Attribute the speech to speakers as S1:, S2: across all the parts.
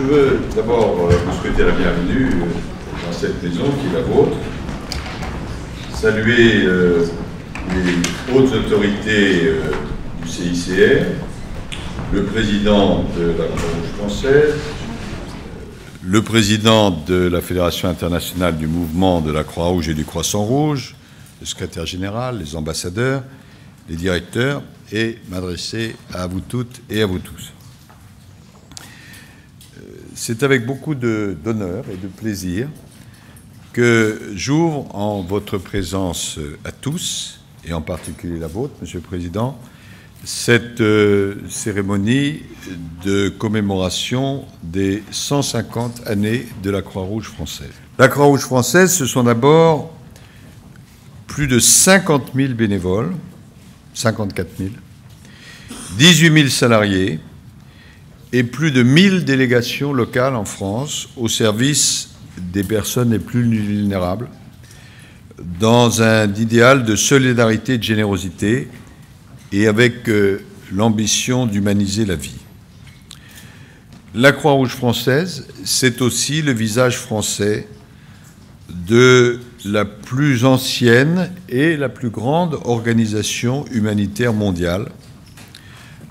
S1: je veux d'abord euh, vous souhaiter la bienvenue euh, dans cette maison qui est la vôtre, saluer euh, les hautes autorités du CICR, le président de la Croix-Rouge française, le président de la Fédération internationale du mouvement de la Croix-Rouge et du Croissant-Rouge, le secrétaire général, les ambassadeurs, les directeurs, et m'adresser à vous toutes et à vous tous c'est avec beaucoup d'honneur et de plaisir que j'ouvre en votre présence euh, à tous, et en particulier la vôtre, Monsieur le Président, cette euh, cérémonie de commémoration des 150 années de la Croix-Rouge française. La Croix-Rouge française, ce sont d'abord plus de 50 000 bénévoles, 54 000, 18 000 salariés, et plus de 1000 délégations locales en France au service des personnes les plus vulnérables, dans un idéal de solidarité et de générosité et avec euh, l'ambition d'humaniser la vie. La Croix-Rouge française, c'est aussi le visage français de la plus ancienne et la plus grande organisation humanitaire mondiale,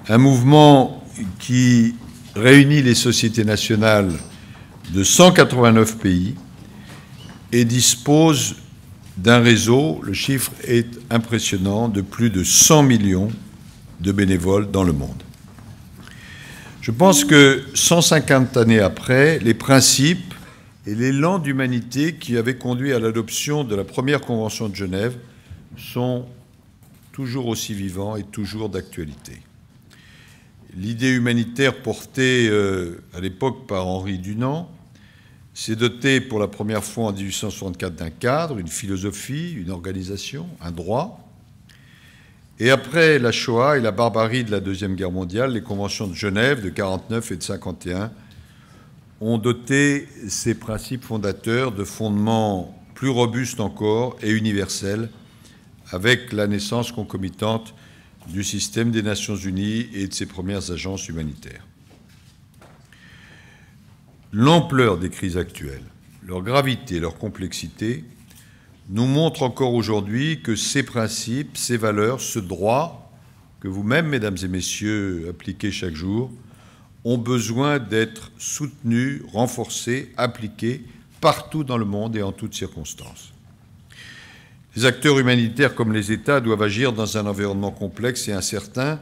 S1: un mouvement qui réunit les sociétés nationales de 189 pays et dispose d'un réseau, le chiffre est impressionnant, de plus de 100 millions de bénévoles dans le monde. Je pense que 150 années après, les principes et l'élan d'humanité qui avaient conduit à l'adoption de la première Convention de Genève sont toujours aussi vivants et toujours d'actualité. L'idée humanitaire portée euh, à l'époque par Henri Dunant s'est dotée pour la première fois en 1864 d'un cadre, une philosophie, une organisation, un droit. Et après la Shoah et la barbarie de la Deuxième Guerre mondiale, les conventions de Genève de 1949 et de 1951 ont doté ces principes fondateurs de fondements plus robustes encore et universels, avec la naissance concomitante du système des Nations Unies et de ses premières agences humanitaires. L'ampleur des crises actuelles, leur gravité, leur complexité nous montrent encore aujourd'hui que ces principes, ces valeurs, ce droit que vous-même, mesdames et messieurs, appliquez chaque jour, ont besoin d'être soutenus, renforcés, appliqués partout dans le monde et en toutes circonstances. Les acteurs humanitaires comme les États doivent agir dans un environnement complexe et incertain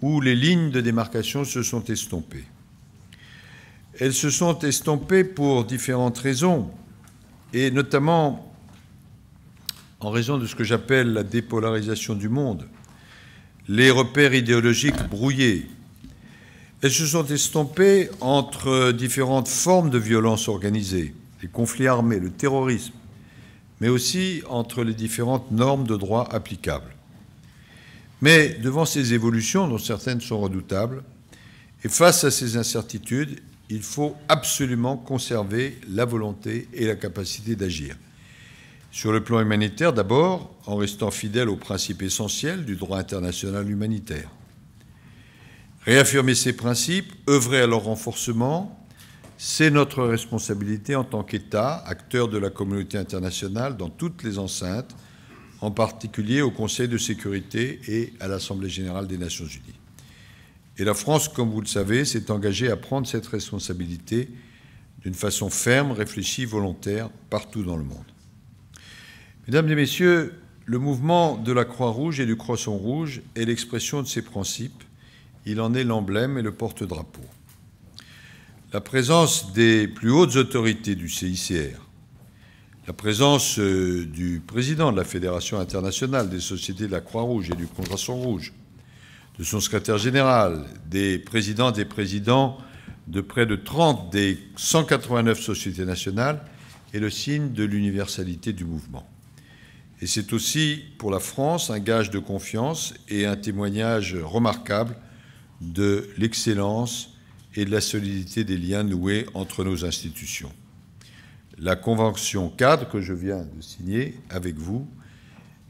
S1: où les lignes de démarcation se sont estompées. Elles se sont estompées pour différentes raisons, et notamment en raison de ce que j'appelle la dépolarisation du monde, les repères idéologiques brouillés. Elles se sont estompées entre différentes formes de violence organisée, les conflits armés, le terrorisme, mais aussi entre les différentes normes de droit applicables. Mais devant ces évolutions, dont certaines sont redoutables, et face à ces incertitudes, il faut absolument conserver la volonté et la capacité d'agir. Sur le plan humanitaire, d'abord, en restant fidèle aux principes essentiels du droit international humanitaire. Réaffirmer ces principes, œuvrer à leur renforcement, c'est notre responsabilité en tant qu'État, acteur de la communauté internationale dans toutes les enceintes, en particulier au Conseil de sécurité et à l'Assemblée générale des Nations unies. Et la France, comme vous le savez, s'est engagée à prendre cette responsabilité d'une façon ferme, réfléchie, volontaire, partout dans le monde. Mesdames et Messieurs, le mouvement de la Croix-Rouge et du Croissant Rouge est l'expression de ses principes. Il en est l'emblème et le porte-drapeau la présence des plus hautes autorités du CICR, la présence euh, du président de la Fédération internationale des sociétés de la Croix-Rouge et du Croissant Rouge, de son secrétaire général, des présidents des présidents de près de 30 des 189 sociétés nationales est le signe de l'universalité du mouvement. Et c'est aussi pour la France un gage de confiance et un témoignage remarquable de l'excellence et de la solidité des liens noués entre nos institutions. La convention cadre que je viens de signer avec vous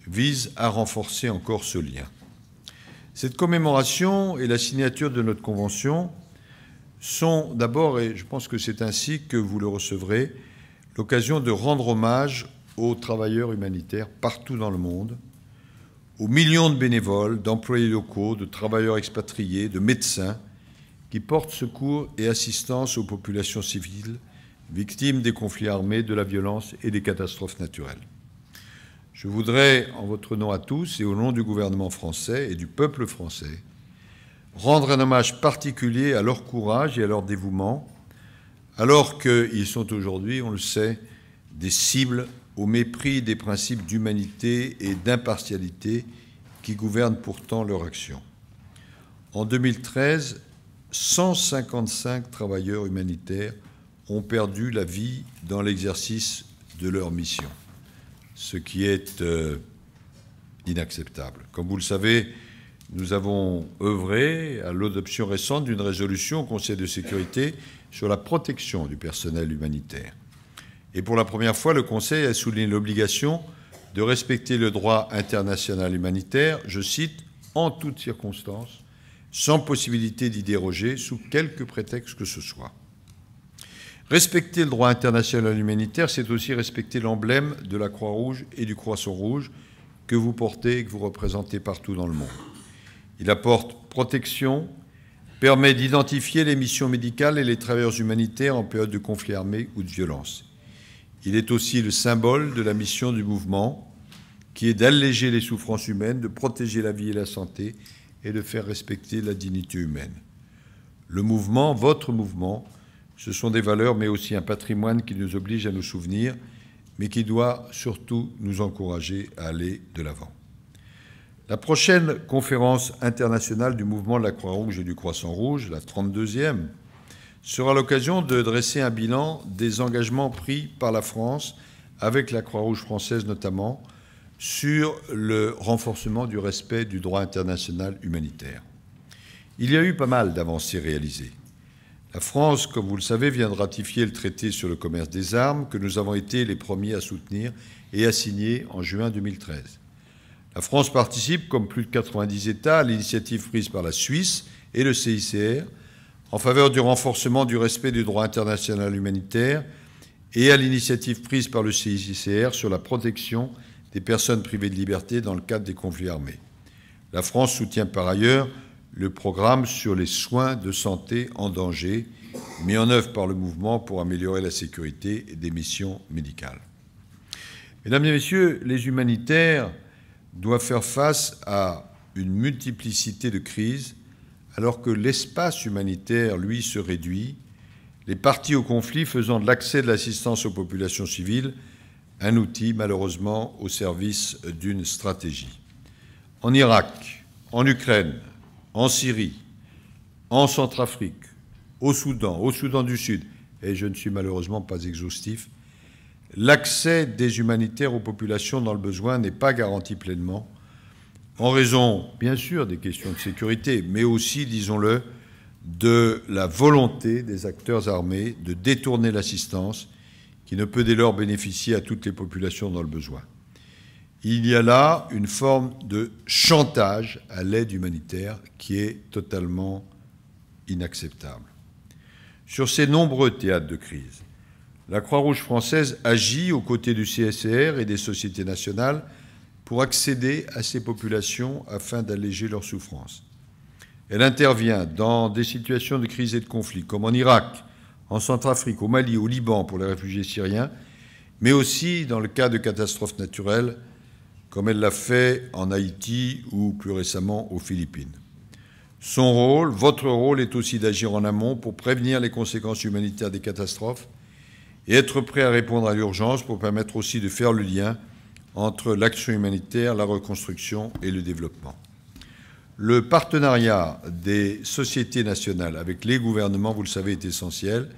S1: vise à renforcer encore ce lien. Cette commémoration et la signature de notre convention sont d'abord, et je pense que c'est ainsi que vous le recevrez, l'occasion de rendre hommage aux travailleurs humanitaires partout dans le monde, aux millions de bénévoles, d'employés locaux, de travailleurs expatriés, de médecins, qui portent secours et assistance aux populations civiles victimes des conflits armés, de la violence et des catastrophes naturelles. Je voudrais, en votre nom à tous et au nom du gouvernement français et du peuple français, rendre un hommage particulier à leur courage et à leur dévouement, alors qu'ils sont aujourd'hui, on le sait, des cibles au mépris des principes d'humanité et d'impartialité qui gouvernent pourtant leur action. En 2013, 155 travailleurs humanitaires ont perdu la vie dans l'exercice de leur mission, ce qui est euh, inacceptable. Comme vous le savez, nous avons œuvré à l'adoption récente d'une résolution au Conseil de sécurité sur la protection du personnel humanitaire. Et pour la première fois, le Conseil a souligné l'obligation de respecter le droit international humanitaire, je cite, en toutes circonstances, sans possibilité d'y déroger sous quelque prétexte que ce soit. Respecter le droit international humanitaire, c'est aussi respecter l'emblème de la Croix-Rouge et du Croissant-Rouge que vous portez et que vous représentez partout dans le monde. Il apporte protection, permet d'identifier les missions médicales et les travailleurs humanitaires en période de conflit armé ou de violence. Il est aussi le symbole de la mission du mouvement, qui est d'alléger les souffrances humaines, de protéger la vie et la santé et de faire respecter la dignité humaine. Le mouvement, votre mouvement, ce sont des valeurs, mais aussi un patrimoine qui nous oblige à nous souvenir, mais qui doit surtout nous encourager à aller de l'avant. La prochaine conférence internationale du mouvement de la Croix-Rouge et du Croissant-Rouge, la 32e, sera l'occasion de dresser un bilan des engagements pris par la France, avec la Croix-Rouge française notamment, sur le renforcement du respect du droit international humanitaire. Il y a eu pas mal d'avancées réalisées. La France, comme vous le savez, vient de ratifier le traité sur le commerce des armes que nous avons été les premiers à soutenir et à signer en juin 2013. La France participe, comme plus de 90 États, à l'initiative prise par la Suisse et le CICR en faveur du renforcement du respect du droit international humanitaire et à l'initiative prise par le CICR sur la protection des personnes privées de liberté dans le cadre des conflits armés. La France soutient par ailleurs le programme sur les soins de santé en danger mis en œuvre par le mouvement pour améliorer la sécurité des missions médicales. Mesdames et Messieurs, les humanitaires doivent faire face à une multiplicité de crises alors que l'espace humanitaire, lui, se réduit, les parties au conflit faisant de l'accès de l'assistance aux populations civiles un outil malheureusement au service d'une stratégie. En Irak, en Ukraine, en Syrie, en Centrafrique, au Soudan, au Soudan du Sud, et je ne suis malheureusement pas exhaustif, l'accès des humanitaires aux populations dans le besoin n'est pas garanti pleinement, en raison, bien sûr, des questions de sécurité, mais aussi, disons-le, de la volonté des acteurs armés de détourner l'assistance qui ne peut dès lors bénéficier à toutes les populations dans le besoin. Il y a là une forme de chantage à l'aide humanitaire qui est totalement inacceptable. Sur ces nombreux théâtres de crise, la Croix-Rouge française agit aux côtés du CSR et des sociétés nationales pour accéder à ces populations afin d'alléger leurs souffrances. Elle intervient dans des situations de crise et de conflit, comme en Irak, en Centrafrique, au Mali, au Liban pour les réfugiés syriens, mais aussi dans le cas de catastrophes naturelles, comme elle l'a fait en Haïti ou plus récemment aux Philippines. Son rôle, votre rôle, est aussi d'agir en amont pour prévenir les conséquences humanitaires des catastrophes et être prêt à répondre à l'urgence pour permettre aussi de faire le lien entre l'action humanitaire, la reconstruction et le développement. Le partenariat des sociétés nationales avec les gouvernements, vous le savez, est essentiel.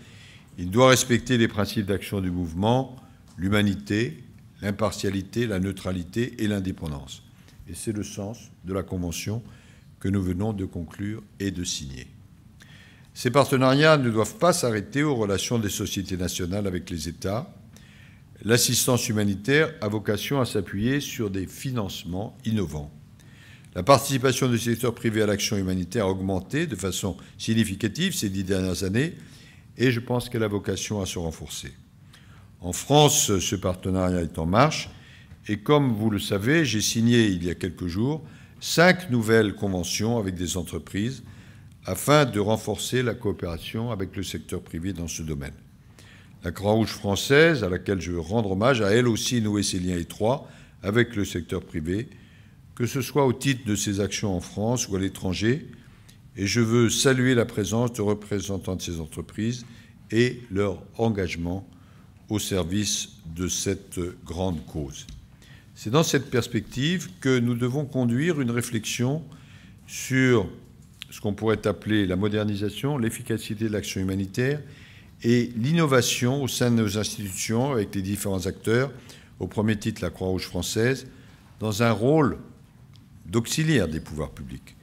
S1: Il doit respecter les principes d'action du mouvement, l'humanité, l'impartialité, la neutralité et l'indépendance. Et c'est le sens de la Convention que nous venons de conclure et de signer. Ces partenariats ne doivent pas s'arrêter aux relations des sociétés nationales avec les États. L'assistance humanitaire a vocation à s'appuyer sur des financements innovants la participation du secteur privé à l'action humanitaire a augmenté de façon significative ces dix dernières années et je pense qu'elle a vocation à se renforcer. En France, ce partenariat est en marche et comme vous le savez, j'ai signé il y a quelques jours cinq nouvelles conventions avec des entreprises afin de renforcer la coopération avec le secteur privé dans ce domaine. La Croix-Rouge française, à laquelle je veux rendre hommage, a elle aussi noué ses liens étroits avec le secteur privé que ce soit au titre de ses actions en France ou à l'étranger, et je veux saluer la présence de représentants de ces entreprises et leur engagement au service de cette grande cause. C'est dans cette perspective que nous devons conduire une réflexion sur ce qu'on pourrait appeler la modernisation, l'efficacité de l'action humanitaire et l'innovation au sein de nos institutions avec les différents acteurs, au premier titre la Croix-Rouge française, dans un rôle d'auxiliaire des pouvoirs publics.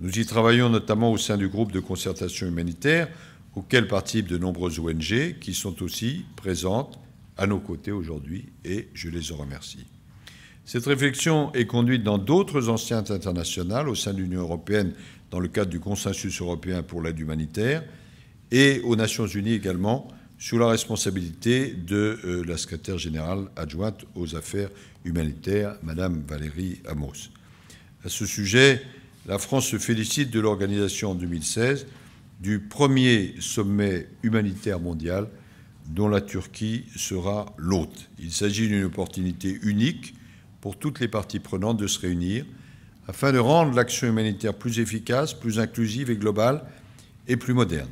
S1: Nous y travaillons notamment au sein du groupe de concertation humanitaire auquel participent de nombreuses ONG qui sont aussi présentes à nos côtés aujourd'hui et je les en remercie. Cette réflexion est conduite dans d'autres enceintes internationales au sein de l'Union européenne dans le cadre du consensus européen pour l'aide humanitaire et aux Nations unies également sous la responsabilité de euh, la secrétaire générale adjointe aux affaires humanitaires, Madame Valérie Amos. À ce sujet, la France se félicite de l'organisation en 2016 du premier sommet humanitaire mondial dont la Turquie sera l'hôte. Il s'agit d'une opportunité unique pour toutes les parties prenantes de se réunir afin de rendre l'action humanitaire plus efficace, plus inclusive et globale et plus moderne.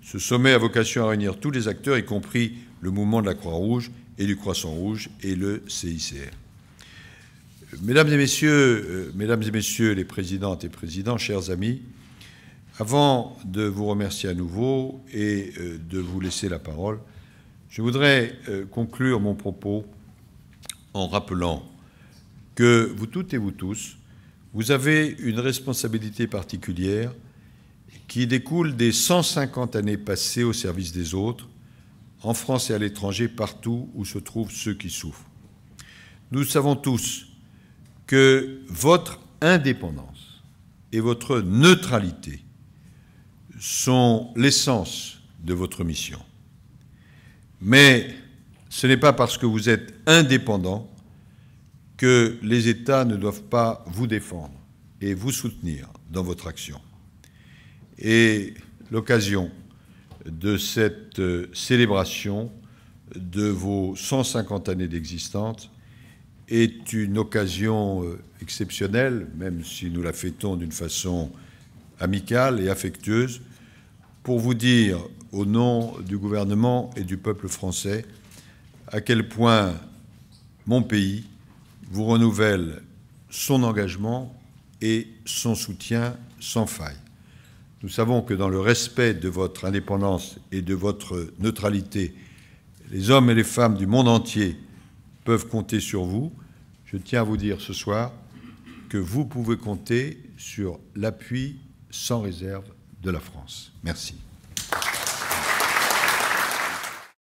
S1: Ce sommet a vocation à réunir tous les acteurs, y compris le mouvement de la Croix-Rouge et du Croissant-Rouge et le CICR mesdames et messieurs, euh, mesdames et messieurs les présidentes et présidents, chers amis, avant de vous remercier à nouveau et euh, de vous laisser la parole, je voudrais euh, conclure mon propos en rappelant que vous toutes et vous tous, vous avez une responsabilité particulière qui découle des 150 années passées au service des autres, en France et à l'étranger, partout où se trouvent ceux qui souffrent. Nous savons tous que votre indépendance et votre neutralité sont l'essence de votre mission. Mais ce n'est pas parce que vous êtes indépendant que les États ne doivent pas vous défendre et vous soutenir dans votre action. Et l'occasion de cette euh, célébration de vos 150 années d'existence est une occasion euh, exceptionnelle, même si nous la fêtons d'une façon amicale et affectueuse, pour vous dire, au nom du gouvernement et du peuple français, à quel point mon pays vous renouvelle son engagement et son soutien sans faille. Nous savons que dans le respect de votre indépendance et de votre neutralité, les hommes et les femmes du monde entier peuvent compter sur vous je tiens à vous dire ce soir que vous pouvez compter sur l'appui sans réserve de la France. Merci.